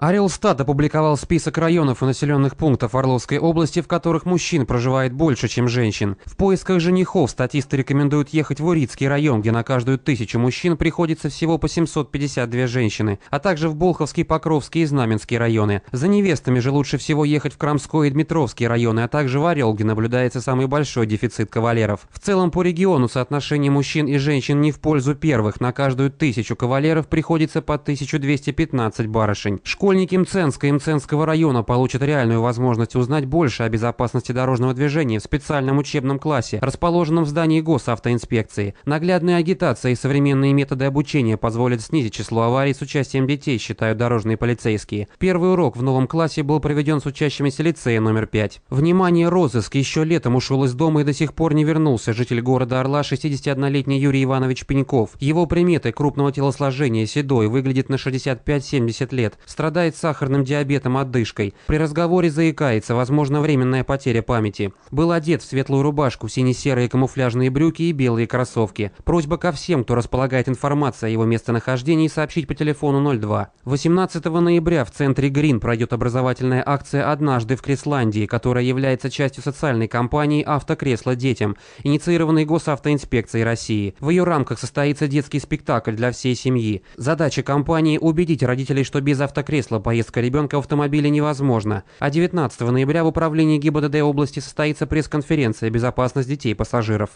Орелстат опубликовал список районов и населенных пунктов Орловской области, в которых мужчин проживает больше, чем женщин. В поисках женихов статисты рекомендуют ехать в Урицкий район, где на каждую тысячу мужчин приходится всего по 752 женщины, а также в Болховский, Покровский и Знаменский районы. За невестами же лучше всего ехать в Крамской и Дмитровский районы, а также в Орел, где наблюдается самый большой дефицит кавалеров. В целом по региону соотношение мужчин и женщин не в пользу первых. На каждую тысячу кавалеров приходится по 1215 барышень. Школь Школьники Мценска и Мценского района получат реальную возможность узнать больше о безопасности дорожного движения в специальном учебном классе, расположенном в здании госавтоинспекции. Наглядная агитация и современные методы обучения позволят снизить число аварий с участием детей, считают дорожные полицейские. Первый урок в новом классе был проведен с учащимися лицея номер 5. Внимание, розыск! Еще летом ушел из дома и до сих пор не вернулся житель города Орла 61-летний Юрий Иванович Пеньков. Его приметы крупного телосложения, седой, выглядит на 65-70 лет. Страдает страдает сахарным диабетом, отдышкой. При разговоре заикается, возможно, временная потеря памяти. Был одет в светлую рубашку, сине-серые камуфляжные брюки и белые кроссовки. Просьба ко всем, кто располагает информацией о его местонахождении, сообщить по телефону 02. 18 ноября в центре Грин пройдет образовательная акция «Однажды в Кресландии которая является частью социальной кампании «Автокресло детям», инициированной Госавтоинспекцией России. В ее рамках состоится детский спектакль для всей семьи. Задача компании – убедить родителей, что без автокресла Осло поездка ребенка в автомобиле невозможна, а 19 ноября в управлении ГИБДД области состоится пресс-конференция «Безопасность детей-пассажиров».